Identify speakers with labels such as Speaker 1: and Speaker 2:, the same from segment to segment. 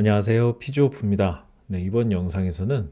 Speaker 1: 안녕하세요. 피지오프입니다. 네, 이번 영상에서는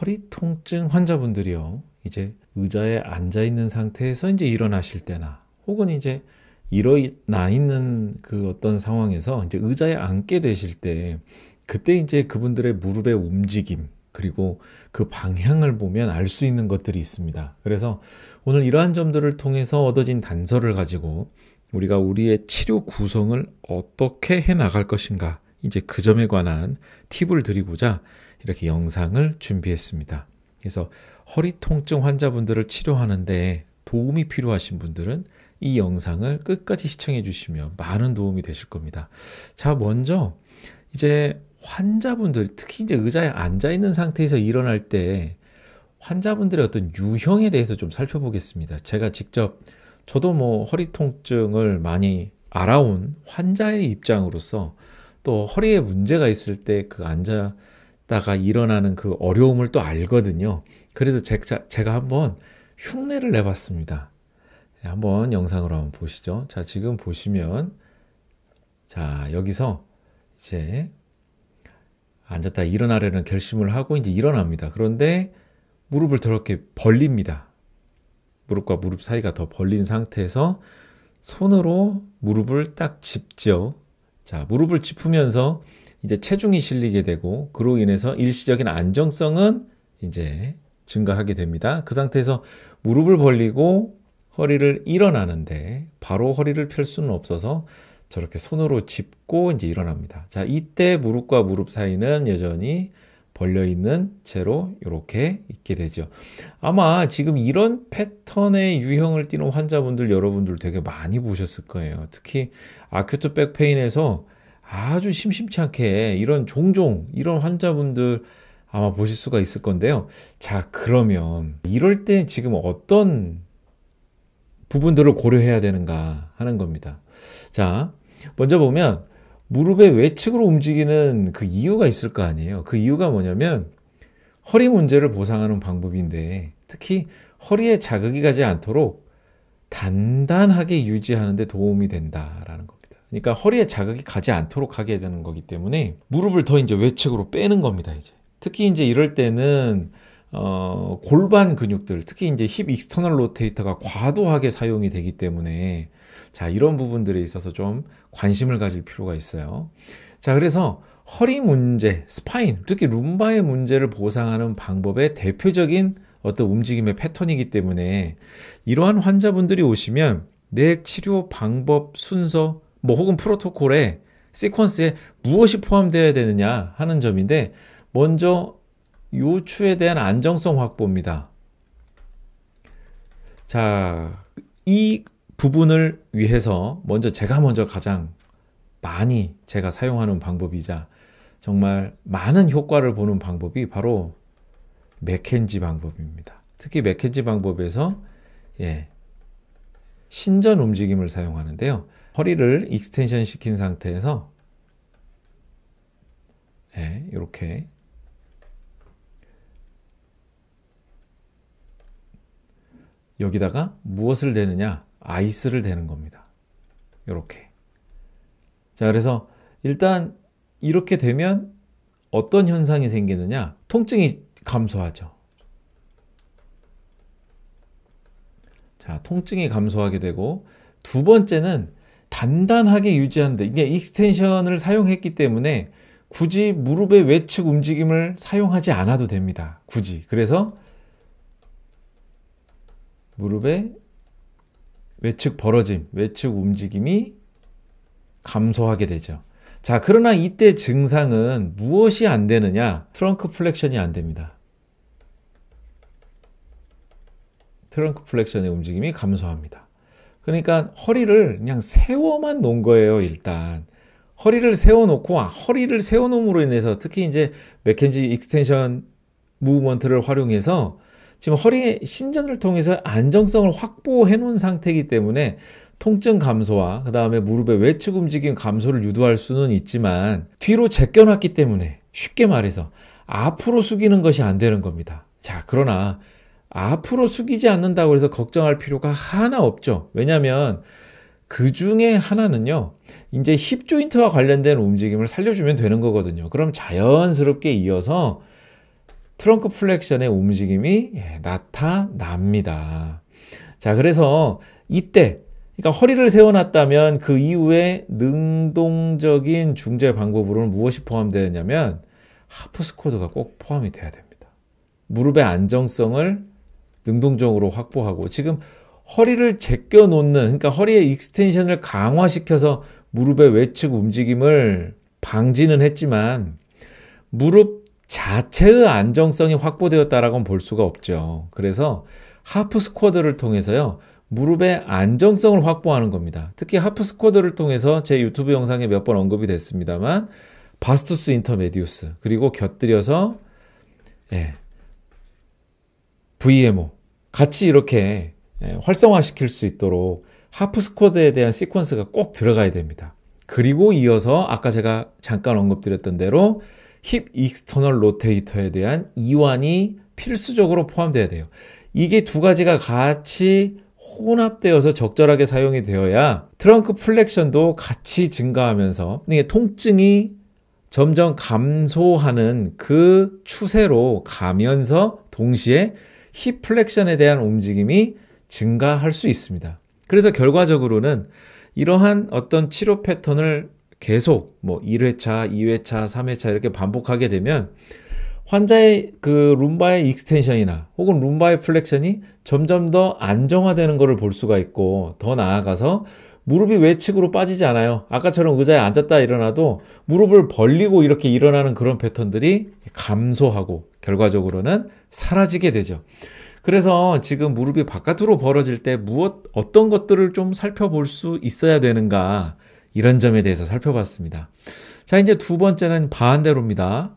Speaker 1: 허리 통증 환자분들이요. 이제 의자에 앉아 있는 상태에서 이제 일어나실 때나 혹은 이제 일어나 있는 그 어떤 상황에서 이제 의자에 앉게 되실 때 그때 이제 그분들의 무릎의 움직임 그리고 그 방향을 보면 알 수 있는 것들이 있습니다. 그래서 오늘 이러한 점들을 통해서 얻어진 단서를 가지고 우리가 우리의 치료 구성을 어떻게 해 나갈 것인가 이제 그 점에 관한 팁을 드리고자 이렇게 영상을 준비했습니다. 그래서 허리 통증 환자분들을 치료하는데 도움이 필요하신 분들은 이 영상을 끝까지 시청해 주시면 많은 도움이 되실 겁니다. 자, 먼저 이제 환자분들, 특히 이제 의자에 앉아 있는 상태에서 일어날 때 환자분들의 어떤 유형에 대해서 좀 살펴보겠습니다. 제가 직접 저도 뭐 허리 통증을 많이 알아온 환자의 입장으로서 또 허리에 문제가 있을 때 그앉아다가 일어나는 그 어려움을 또 알거든요. 그래서 제가, 제가 한번 흉내를 내봤습니다. 예, 한번 영상으로 한번 보시죠. 자, 지금 보시면 자, 여기서 이제 앉았다 일어나려는 결심을 하고 이제 일어납니다. 그런데 무릎을 저렇게 벌립니다. 무릎과 무릎 사이가 더 벌린 상태에서 손으로 무릎을 딱 짚죠. 자, 무릎을 짚으면서 이제 체중이 실리게 되고 그로 인해서 일시적인 안정성은 이제 증가하게 됩니다. 그 상태에서 무릎을 벌리고 허리를 일어나는데 바로 허리를 펼 수는 없어서 저렇게 손으로 짚고 이제 일어납니다. 자, 이때 무릎과 무릎 사이는 여전히 벌려있는 채로 이렇게 있게 되죠. 아마 지금 이런 패턴의 유형을 띠는 환자분들 여러분들 되게 많이 보셨을 거예요. 특히 아큐트 백페인에서 아주 심심치 않게 이런 종종 이런 환자분들 아마 보실 수가 있을 건데요. 자, 그러면 이럴 때 지금 어떤 부분들을 고려해야 되는가 하는 겁니다. 자, 먼저 보면 무릎의 외측으로 움직이는 그 이유가 있을 거 아니에요. 그 이유가 뭐냐면 허리 문제를 보상하는 방법인데 특히 허리에 자극이 가지 않도록 단단하게 유지하는 데 도움이 된다라는 겁니다. 그러니까 허리에 자극이 가지 않도록 하게 되는 거기 때문에 무릎을 더 이제 외측으로 빼는 겁니다, 이제. 특히 이제 이럴 때는 어, 골반 근육들, 특히 이제 힙 익스터널 로테이터가 과도하게 사용이 되기 때문에 자, 이런 부분들에 있어서 좀 관심을 가질 필요가 있어요. 자, 그래서 허리 문제, 스파인, 특히 룸바의 문제를 보상하는 방법의 대표적인 어떤 움직임의 패턴이기 때문에 이러한 환자분들이 오시면 내 치료 방법 순서 뭐 혹은 프로토콜에 시퀀스에 무엇이 포함되어야 되느냐 하는 점인데 먼저 요추에 대한 안정성 확보입니다. 자, 이 부분을 위해서 먼저 제가 먼저 가장 많이 제가 사용하는 방법이자 정말 많은 효과를 보는 방법이 바로 맥켄지 방법입니다. 특히 맥켄지 방법에서 예, 신전 움직임을 사용하는데요. 허리를 익스텐션 시킨 상태에서 예, 이렇게 여기다가 무엇을 대느냐 아이스를 대는 겁니다. 이렇게. 자, 그래서 일단 이렇게 되면 어떤 현상이 생기느냐? 통증이 감소하죠. 자, 통증이 감소하게 되고 두 번째는 단단하게 유지하는데 이게 익스텐션을 사용했기 때문에 굳이 무릎의 외측 움직임을 사용하지 않아도 됩니다. 굳이. 그래서 무릎의 외측 벌어짐, 외측 움직임이 감소하게 되죠. 자, 그러나 이때 증상은 무엇이 안 되느냐? 트렁크 플렉션이 안 됩니다. 트렁크 플렉션의 움직임이 감소합니다. 그러니까 허리를 그냥 세워만 놓은 거예요, 일단. 허리를 세워놓고, 아, 허리를 세워놓음으로 인해서 특히 이제 맥켄지 익스텐션 무브먼트를 활용해서 지금 허리 신전을 통해서 안정성을 확보해 놓은 상태이기 때문에 통증 감소와 그 다음에 무릎의 외측 움직임 감소를 유도할 수는 있지만 뒤로 제껴놨기 때문에 쉽게 말해서 앞으로 숙이는 것이 안 되는 겁니다. 자, 그러나 앞으로 숙이지 않는다고 해서 걱정할 필요가 하나 없죠. 왜냐면 그 중에 하나는요, 이제 힙 조인트와 관련된 움직임을 살려주면 되는 거거든요. 그럼 자연스럽게 이어서 트렁크 플렉션의 움직임이 예, 나타납니다. 자, 그래서 이때 그러니까 허리를 세워놨다면 그 이후에 능동적인 중재 방법으로는 무엇이 포함되었냐면 하프 스쿼드가 꼭 포함이 돼야 됩니다. 무릎의 안정성을 능동적으로 확보하고 지금 허리를 제껴 놓는 그러니까 허리의 익스텐션을 강화시켜서 무릎의 외측 움직임을 방지는 했지만 무릎 자체의 안정성이 확보되었다라고볼 수가 없죠. 그래서 하프 스쿼드를 통해서요. 무릎의 안정성을 확보하는 겁니다. 특히 하프 스쿼드를 통해서 제 유튜브 영상에 몇 번 언급이 됐습니다만 바스투스 인터메디우스 그리고 곁들여서 예, VMO 같이 이렇게 예, 활성화시킬 수 있도록 하프 스쿼드에 대한 시퀀스가 꼭 들어가야 됩니다. 그리고 이어서 아까 제가 잠깐 언급드렸던 대로 힙 익스터널 로테이터에 대한 이완이 필수적으로 포함되어야 돼요. 이게 두 가지가 같이 혼합되어서 적절하게 사용이 되어야 트렁크 플렉션도 같이 증가하면서 이게 통증이 점점 감소하는 그 추세로 가면서 동시에 힙 플렉션에 대한 움직임이 증가할 수 있습니다. 그래서 결과적으로는 이러한 어떤 치료 패턴을 계속 뭐 1회차, 2회차, 3회차 이렇게 반복하게 되면 환자의 그 룸바의 익스텐션이나 혹은 룸바의 플렉션이 점점 더 안정화되는 것을 볼 수가 있고 더 나아가서 무릎이 외측으로 빠지지 않아요. 아까처럼 의자에 앉았다 일어나도 무릎을 벌리고 이렇게 일어나는 그런 패턴들이 감소하고 결과적으로는 사라지게 되죠. 그래서 지금 무릎이 바깥으로 벌어질 때 무엇 어떤 것들을 좀 살펴볼 수 있어야 되는가 이런 점에 대해서 살펴봤습니다. 자, 이제 두 번째는 반대로입니다.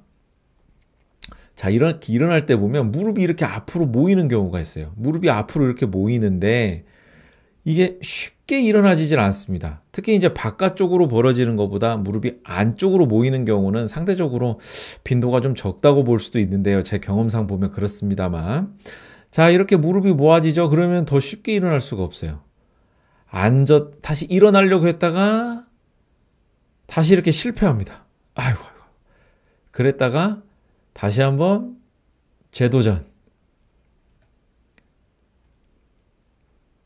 Speaker 1: 자, 일어, 일어날 때 보면 무릎이 이렇게 앞으로 모이는 경우가 있어요. 무릎이 앞으로 이렇게 모이는데 이게 쉽게 일어나지질 않습니다. 특히 이제 바깥쪽으로 벌어지는 것보다 무릎이 안쪽으로 모이는 경우는 상대적으로 빈도가 좀 적다고 볼 수도 있는데요. 제 경험상 보면 그렇습니다만. 자, 이렇게 무릎이 모아지죠? 그러면 더 쉽게 일어날 수가 없어요. 앉아, 다시 일어나려고 했다가 다시 이렇게 실패합니다. 아이고, 아이고. 그랬다가 다시 한번 재도전.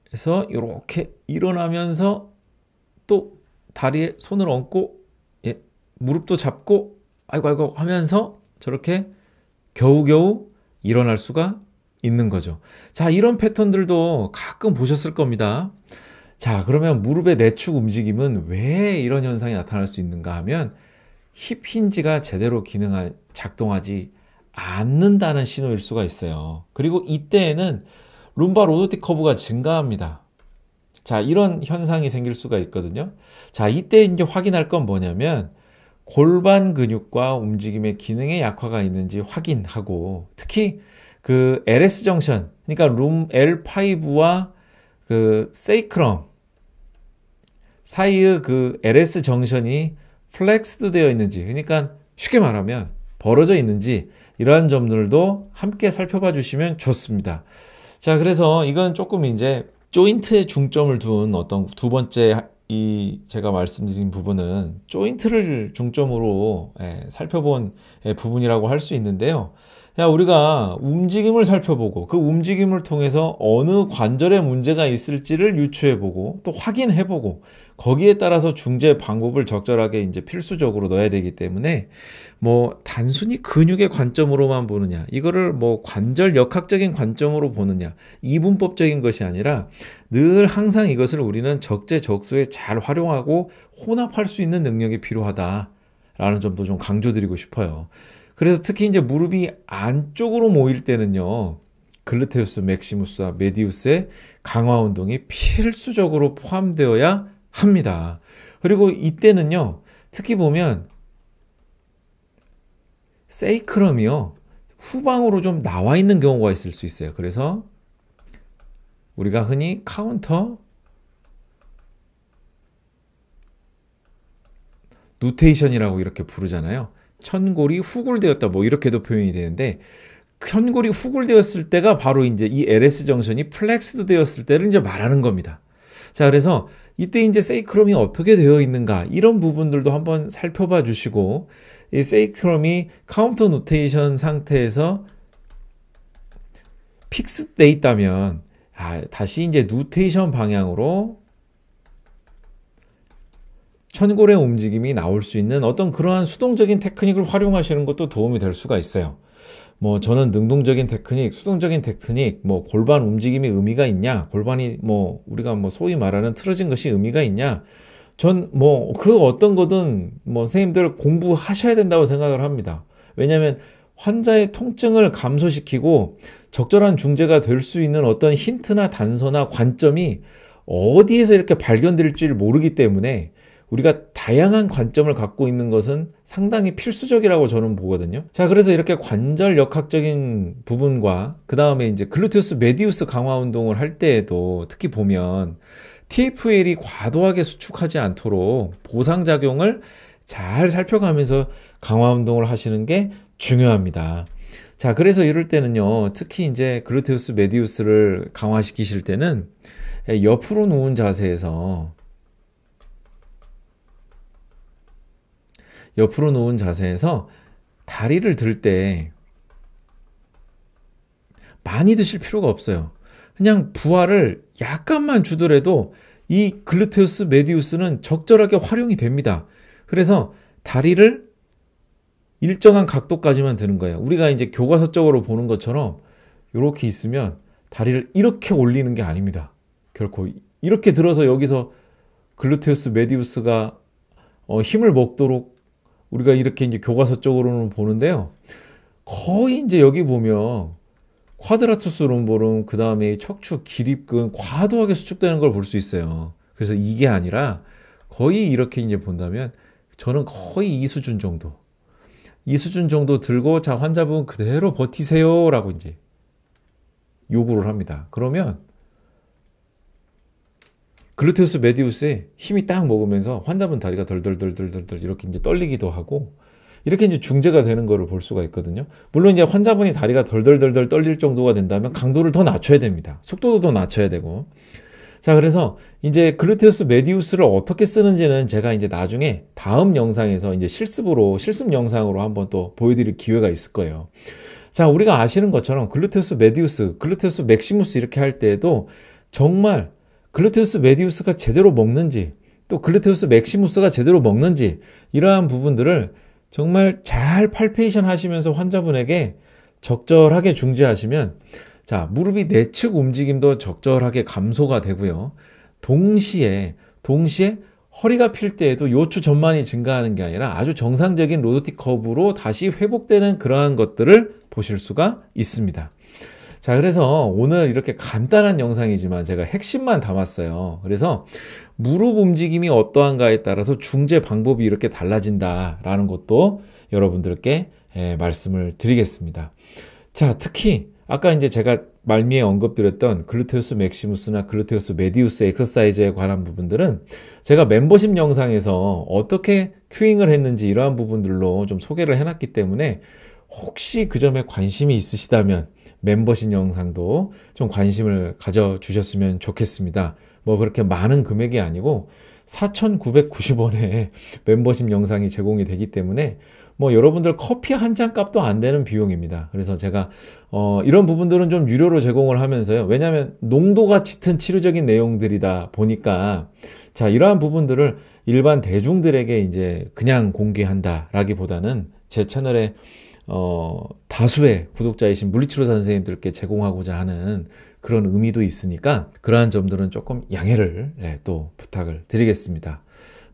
Speaker 1: 그래서 이렇게 일어나면서 또 다리에 손을 얹고 예, 무릎도 잡고 아이고 아이고 하면서 저렇게 겨우겨우 일어날 수가 있는 거죠. 자, 이런 패턴들도 가끔 보셨을 겁니다. 자, 그러면 무릎의 내축 움직임은 왜 이런 현상이 나타날 수 있는가 하면 힙 힌지가 제대로 기능한 작동하지 않는다는 신호일 수가 있어요. 그리고 이때에는 룸바 로드틱 커브가 증가합니다. 자, 이런 현상이 생길 수가 있거든요. 자, 이때 이제 확인할 건 뭐냐면 골반 근육과 움직임의 기능에 약화가 있는지 확인하고 특히 그 LS 정션, 그러니까 룸 L5와 그 세이크럼 사이의 그 LS 정션이 플렉스도 되어 있는지, 그러니까 쉽게 말하면 벌어져 있는지 이러한 점들도 함께 살펴봐 주시면 좋습니다. 자, 그래서 이건 조금 이제 조인트에 중점을 둔 어떤 두 번째 이 제가 말씀드린 부분은 조인트를 중점으로 예, 살펴본 예, 부분이라고 할 수 있는데요. 그 우리가 움직임을 살펴보고 그 움직임을 통해서 어느 관절에 문제가 있을지를 유추해보고 또 확인해보고 거기에 따라서 중재 방법을 적절하게 이제 필수적으로 넣어야 되기 때문에 뭐 단순히 근육의 관점으로만 보느냐 이거를 뭐 관절 역학적인 관점으로 보느냐 이분법적인 것이 아니라 늘 항상 이것을 우리는 적재적소에 잘 활용하고 혼합할 수 있는 능력이 필요하다라는 점도 좀 강조드리고 싶어요. 그래서 특히 이제 무릎이 안쪽으로 모일 때는요. 글루테우스 맥시무스와 메디우스의 강화 운동이 필수적으로 포함되어야 합니다. 그리고 이때는요. 특히 보면 세이크럼이요. 후방으로 좀 나와 있는 경우가 있을 수 있어요. 그래서 우리가 흔히 카운터 누테이션이라고 이렇게 부르잖아요. 천골이 후굴되었다 뭐 이렇게도 표현이 되는데 천골이 후굴되었을 때가 바로 이제 이 LS 정션이 플렉스드 되었을 때를 이제 말하는 겁니다. 자, 그래서 이때 이제 세이크롬이 어떻게 되어 있는가 이런 부분들도 한번 살펴봐 주시고 이 세이크롬이 카운터 노테이션 상태에서 픽스돼 있다면 아, 다시 이제 노테이션 방향으로 천골의 움직임이 나올 수 있는 어떤 그러한 수동적인 테크닉을 활용하시는 것도 도움이 될 수가 있어요. 뭐 저는 능동적인 테크닉, 수동적인 테크닉, 뭐 골반 움직임이 의미가 있냐, 골반이 뭐 우리가 뭐 소위 말하는 틀어진 것이 의미가 있냐, 전 뭐 그 어떤 거든 뭐 선생님들 공부하셔야 된다고 생각을 합니다. 왜냐하면 환자의 통증을 감소시키고 적절한 중재가 될 수 있는 어떤 힌트나 단서나 관점이 어디에서 이렇게 발견될지를 모르기 때문에 우리가 다양한 관점을 갖고 있는 것은 상당히 필수적이라고 저는 보거든요. 자, 그래서 이렇게 관절 역학적인 부분과 그 다음에 이제 글루테우스 메디우스 강화 운동을 할 때에도 특히 보면 TFL이 과도하게 수축하지 않도록 보상작용을 잘 살펴가면서 강화 운동을 하시는 게 중요합니다. 자, 그래서 이럴 때는요, 특히 이제 글루테우스 메디우스를 강화시키실 때는 옆으로 누운 자세에서 옆으로 놓은 자세에서 다리를 들 때 많이 드실 필요가 없어요. 그냥 부하를 약간만 주더라도 이 글루테우스 메디우스는 적절하게 활용이 됩니다. 그래서 다리를 일정한 각도까지만 드는 거예요. 우리가 이제 교과서적으로 보는 것처럼 이렇게 있으면 다리를 이렇게 올리는 게 아닙니다. 결코 이렇게 들어서 여기서 글루테우스 메디우스가 어, 힘을 먹도록 우리가 이렇게 이제 교과서 쪽으로는 보는데요. 거의 이제 여기 보면 쿼드라투스 룸보름그 다음에 척추 기립근 과도하게 수축되는 걸 볼 수 있어요. 그래서 이게 아니라 거의 이렇게 이제 본다면 저는 거의 이 수준 정도 이 수준 정도 들고 자 환자분 그대로 버티세요라고 이제 요구를 합니다. 그러면 글루테우스 메디우스에 힘이 딱 먹으면서 환자분 다리가 덜덜덜덜덜 이렇게 이제 떨리기도 하고 이렇게 이제 중재가 되는 거를 볼 수가 있거든요. 물론 이제 환자분이 다리가 덜덜덜덜 떨릴 정도가 된다면 강도를 더 낮춰야 됩니다. 속도도 더 낮춰야 되고. 자, 그래서 이제 글루테우스 메디우스를 어떻게 쓰는지는 제가 이제 나중에 다음 영상에서 이제 실습으로 실습 영상으로 한번 또 보여드릴 기회가 있을 거예요. 자, 우리가 아시는 것처럼 글루테우스 메디우스, 글루테우스 맥시무스 이렇게 할 때에도 정말 글루테우스 메디우스가 제대로 먹는지 또 글루테우스 맥시무스가 제대로 먹는지 이러한 부분들을 정말 잘 팔페이션 하시면서 환자분에게 적절하게 중재하시면 자 무릎이 내측 움직임도 적절하게 감소가 되고요. 동시에 동시에 허리가 필 때에도 요추 전만이 증가하는 게 아니라 아주 정상적인 로드틱 커브로 다시 회복되는 그러한 것들을 보실 수가 있습니다. 자, 그래서 오늘 이렇게 간단한 영상이지만 제가 핵심만 담았어요. 그래서 무릎 움직임이 어떠한가에 따라서 중재 방법이 이렇게 달라진다라는 것도 여러분들께 예, 말씀을 드리겠습니다. 자, 특히 아까 이제 제가 말미에 언급드렸던 글루테우스 맥시무스나 글루테우스 메디우스 엑서사이즈에 관한 부분들은 제가 멤버십 영상에서 어떻게 큐잉을 했는지 이러한 부분들로 좀 소개를 해놨기 때문에 혹시 그 점에 관심이 있으시다면 멤버십 영상도 좀 관심을 가져주셨으면 좋겠습니다. 뭐 그렇게 많은 금액이 아니고 4,990원에 멤버십 영상이 제공이 되기 때문에 뭐 여러분들 커피 한 잔 값도 안 되는 비용입니다. 그래서 제가 어 이런 부분들은 좀 유료로 제공을 하면서요. 왜냐하면 농도가 짙은 치료적인 내용들이다 보니까 자 이러한 부분들을 일반 대중들에게 이제 그냥 공개한다라기보다는 제 채널에 어, 다수의 구독자이신 물리치료 선생님들께 제공하고자 하는 그런 의미도 있으니까 그러한 점들은 조금 양해를 예, 또 부탁을 드리겠습니다.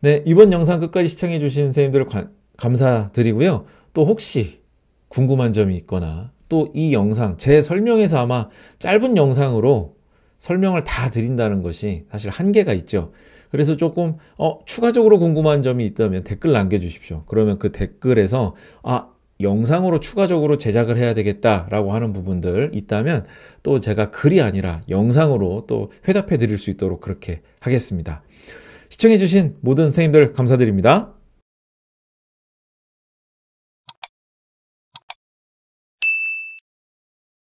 Speaker 1: 네, 이번 영상 끝까지 시청해주신 선생님들 관, 감사드리고요. 또 혹시 궁금한 점이 있거나 또 이 영상, 제 설명에서 아마 짧은 영상으로 설명을 다 드린다는 것이 사실 한계가 있죠. 그래서 조금, 어, 추가적으로 궁금한 점이 있다면 댓글 남겨주십시오. 그러면 그 댓글에서, 아, 영상으로 추가적으로 제작을 해야 되겠다라고 하는 부분들 있다면 또 제가 글이 아니라 영상으로 또 회답해 드릴 수 있도록 그렇게 하겠습니다. 시청해주신 모든 선생님들 감사드립니다.